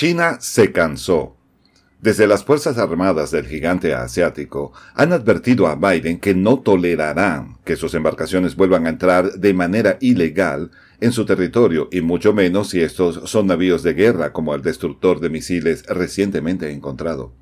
China se cansó. Desde las Fuerzas Armadas del gigante asiático han advertido a Biden que no tolerarán que sus embarcaciones vuelvan a entrar de manera ilegal en su territorio y mucho menos si estos son navíos de guerra como el destructor de misiles recientemente encontrado.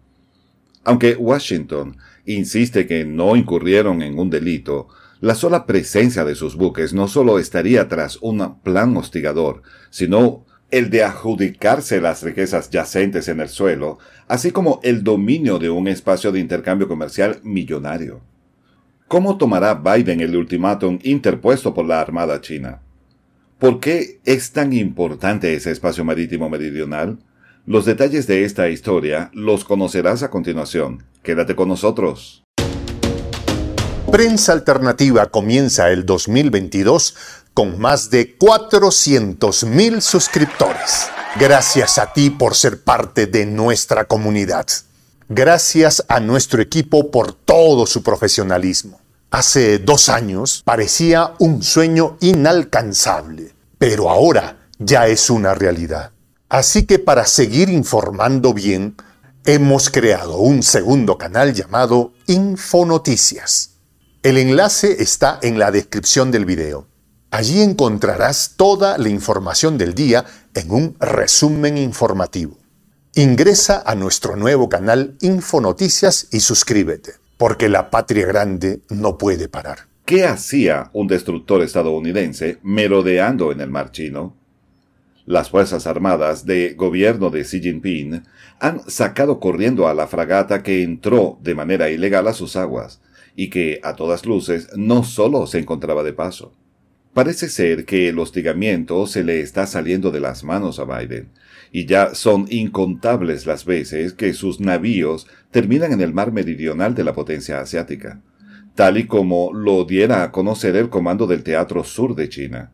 Aunque Washington insiste que no incurrieron en un delito, la sola presencia de sus buques no solo estaría tras un plan hostigador, sino el de adjudicarse las riquezas yacentes en el suelo, así como el dominio de un espacio de intercambio comercial millonario. ¿Cómo tomará Biden el ultimátum interpuesto por la Armada China? ¿Por qué es tan importante ese espacio marítimo meridional? Los detalles de esta historia los conocerás a continuación. Quédate con nosotros. Prensa Alternativa comienza el 2022 con más de 400.000 suscriptores. Gracias a ti por ser parte de nuestra comunidad. Gracias a nuestro equipo por todo su profesionalismo. Hace dos años parecía un sueño inalcanzable, pero ahora ya es una realidad. Así que para seguir informando bien, hemos creado un segundo canal llamado Infonoticias el enlace está en la descripción del video. Allí encontrarás toda la información del día en un resumen informativo. Ingresa a nuestro nuevo canal Infonoticias y suscríbete, porque la patria grande no puede parar. ¿Qué hacía un destructor estadounidense merodeando en el mar chino? Las Fuerzas Armadas de gobierno de Xi Jinping han sacado corriendo a la fragata que entró de manera ilegal a sus aguas y que, a todas luces, no solo se encontraba de paso. Parece ser que el hostigamiento se le está saliendo de las manos a Biden, y ya son incontables las veces que sus navíos terminan en el mar meridional de la potencia asiática, tal y como lo diera a conocer el comando del Teatro Sur de China.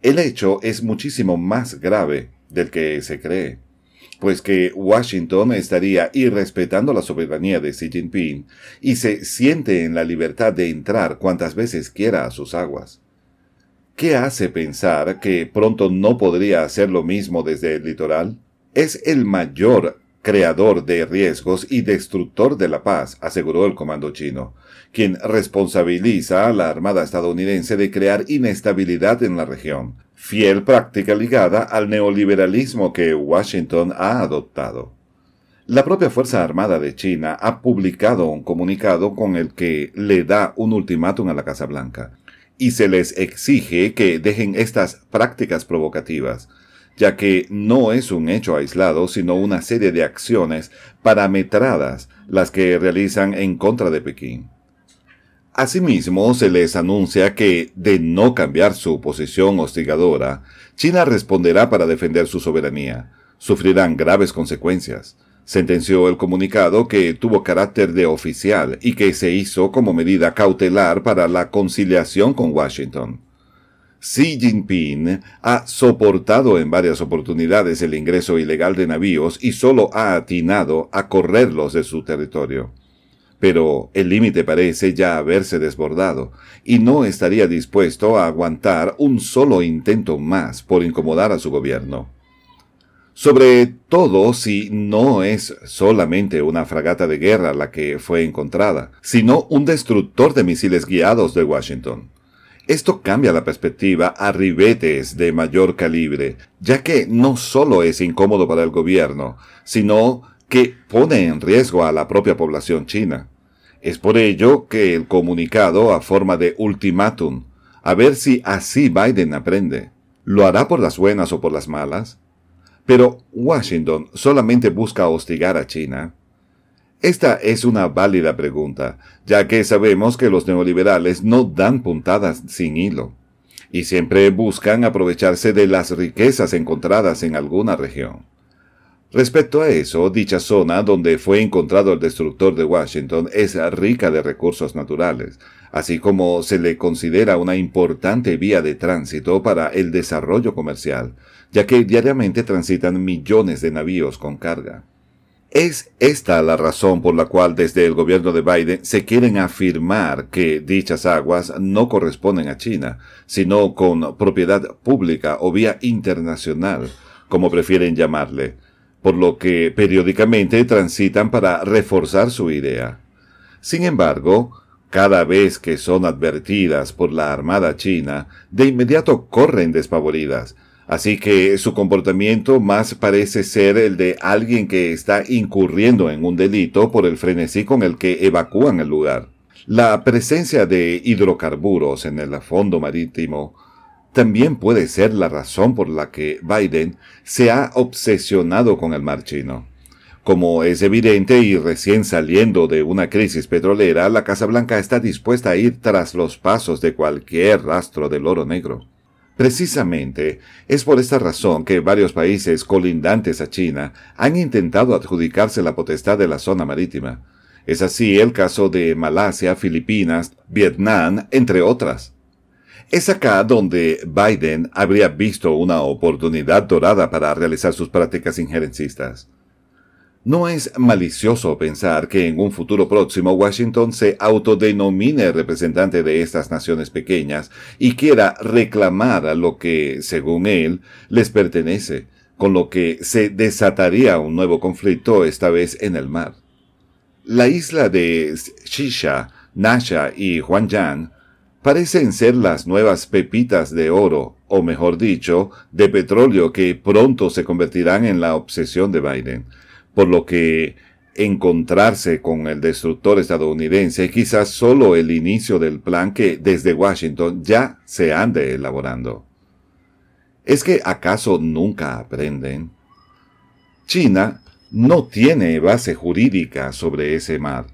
El hecho es muchísimo más grave del que se cree pues que Washington estaría irrespetando la soberanía de Xi Jinping y se siente en la libertad de entrar cuantas veces quiera a sus aguas. ¿Qué hace pensar que pronto no podría hacer lo mismo desde el litoral? Es el mayor creador de riesgos y destructor de la paz, aseguró el comando chino, quien responsabiliza a la Armada estadounidense de crear inestabilidad en la región, fiel práctica ligada al neoliberalismo que Washington ha adoptado. La propia Fuerza Armada de China ha publicado un comunicado con el que le da un ultimátum a la Casa Blanca y se les exige que dejen estas prácticas provocativas, ya que no es un hecho aislado, sino una serie de acciones parametradas las que realizan en contra de Pekín. Asimismo, se les anuncia que, de no cambiar su posición hostigadora, China responderá para defender su soberanía. Sufrirán graves consecuencias. Sentenció el comunicado que tuvo carácter de oficial y que se hizo como medida cautelar para la conciliación con Washington. Xi Jinping ha soportado en varias oportunidades el ingreso ilegal de navíos y solo ha atinado a correrlos de su territorio pero el límite parece ya haberse desbordado, y no estaría dispuesto a aguantar un solo intento más por incomodar a su gobierno. Sobre todo si no es solamente una fragata de guerra la que fue encontrada, sino un destructor de misiles guiados de Washington. Esto cambia la perspectiva a ribetes de mayor calibre, ya que no solo es incómodo para el gobierno, sino que pone en riesgo a la propia población china. Es por ello que el comunicado a forma de ultimátum, a ver si así Biden aprende. ¿Lo hará por las buenas o por las malas? Pero Washington solamente busca hostigar a China. Esta es una válida pregunta, ya que sabemos que los neoliberales no dan puntadas sin hilo, y siempre buscan aprovecharse de las riquezas encontradas en alguna región. Respecto a eso, dicha zona donde fue encontrado el destructor de Washington es rica de recursos naturales, así como se le considera una importante vía de tránsito para el desarrollo comercial, ya que diariamente transitan millones de navíos con carga. Es esta la razón por la cual desde el gobierno de Biden se quieren afirmar que dichas aguas no corresponden a China, sino con propiedad pública o vía internacional, como prefieren llamarle, por lo que periódicamente transitan para reforzar su idea. Sin embargo, cada vez que son advertidas por la Armada China, de inmediato corren despavoridas, así que su comportamiento más parece ser el de alguien que está incurriendo en un delito por el frenesí con el que evacúan el lugar. La presencia de hidrocarburos en el fondo marítimo también puede ser la razón por la que Biden se ha obsesionado con el mar chino. Como es evidente y recién saliendo de una crisis petrolera, la Casa Blanca está dispuesta a ir tras los pasos de cualquier rastro del oro negro. Precisamente, es por esta razón que varios países colindantes a China han intentado adjudicarse la potestad de la zona marítima. Es así el caso de Malasia, Filipinas, Vietnam, entre otras. Es acá donde Biden habría visto una oportunidad dorada para realizar sus prácticas injerencistas. No es malicioso pensar que en un futuro próximo Washington se autodenomine representante de estas naciones pequeñas y quiera reclamar a lo que, según él, les pertenece, con lo que se desataría un nuevo conflicto, esta vez en el mar. La isla de Shisha, Nasha y Yan parecen ser las nuevas pepitas de oro, o mejor dicho, de petróleo que pronto se convertirán en la obsesión de Biden, por lo que encontrarse con el destructor estadounidense quizás solo el inicio del plan que desde Washington ya se ande elaborando. ¿Es que acaso nunca aprenden? China no tiene base jurídica sobre ese mar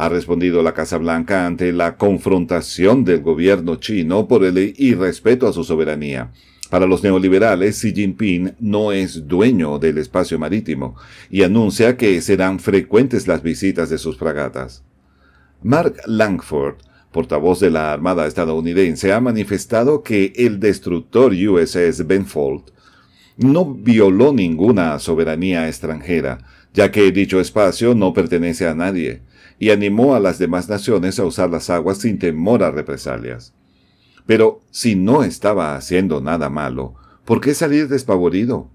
ha respondido la Casa Blanca ante la confrontación del gobierno chino por el irrespeto a su soberanía. Para los neoliberales, Xi Jinping no es dueño del espacio marítimo y anuncia que serán frecuentes las visitas de sus fragatas. Mark Langford, portavoz de la Armada estadounidense, ha manifestado que el destructor USS Benfold no violó ninguna soberanía extranjera, ya que dicho espacio no pertenece a nadie y animó a las demás naciones a usar las aguas sin temor a represalias. Pero si no estaba haciendo nada malo, ¿por qué salir despavorido?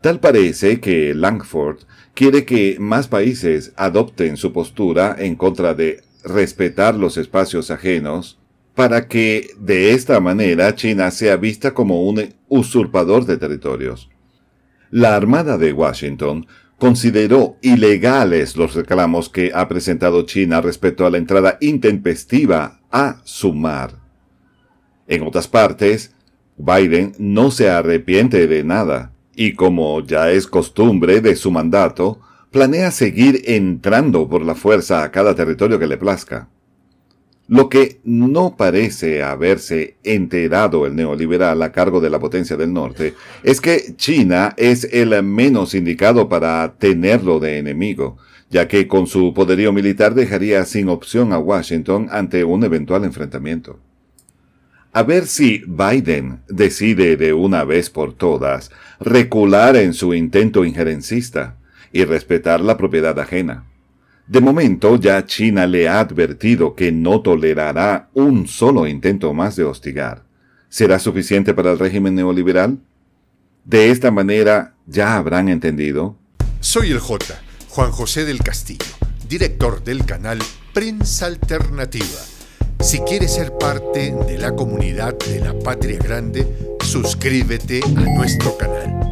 Tal parece que Langford quiere que más países adopten su postura en contra de respetar los espacios ajenos para que de esta manera China sea vista como un usurpador de territorios. La Armada de Washington consideró ilegales los reclamos que ha presentado China respecto a la entrada intempestiva a su mar. En otras partes, Biden no se arrepiente de nada y como ya es costumbre de su mandato, planea seguir entrando por la fuerza a cada territorio que le plazca. Lo que no parece haberse enterado el neoliberal a cargo de la potencia del norte es que China es el menos indicado para tenerlo de enemigo, ya que con su poderío militar dejaría sin opción a Washington ante un eventual enfrentamiento. A ver si Biden decide de una vez por todas recular en su intento injerencista y respetar la propiedad ajena. De momento ya China le ha advertido que no tolerará un solo intento más de hostigar. ¿Será suficiente para el régimen neoliberal? De esta manera ya habrán entendido. Soy el J, Juan José del Castillo, director del canal Prensa Alternativa. Si quieres ser parte de la comunidad de la Patria Grande, suscríbete a nuestro canal.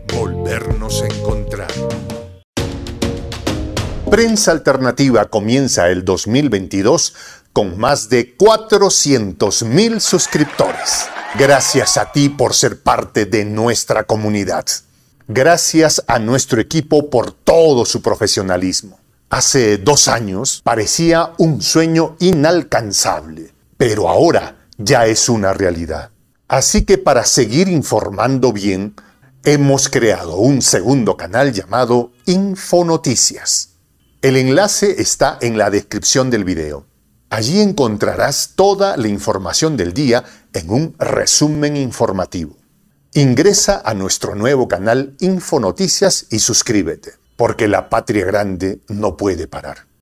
encontrar. Prensa Alternativa comienza el 2022 con más de 400 mil suscriptores. Gracias a ti por ser parte de nuestra comunidad. Gracias a nuestro equipo por todo su profesionalismo. Hace dos años parecía un sueño inalcanzable, pero ahora ya es una realidad. Así que para seguir informando bien, Hemos creado un segundo canal llamado Infonoticias. El enlace está en la descripción del video. Allí encontrarás toda la información del día en un resumen informativo. Ingresa a nuestro nuevo canal Infonoticias y suscríbete, porque la patria grande no puede parar.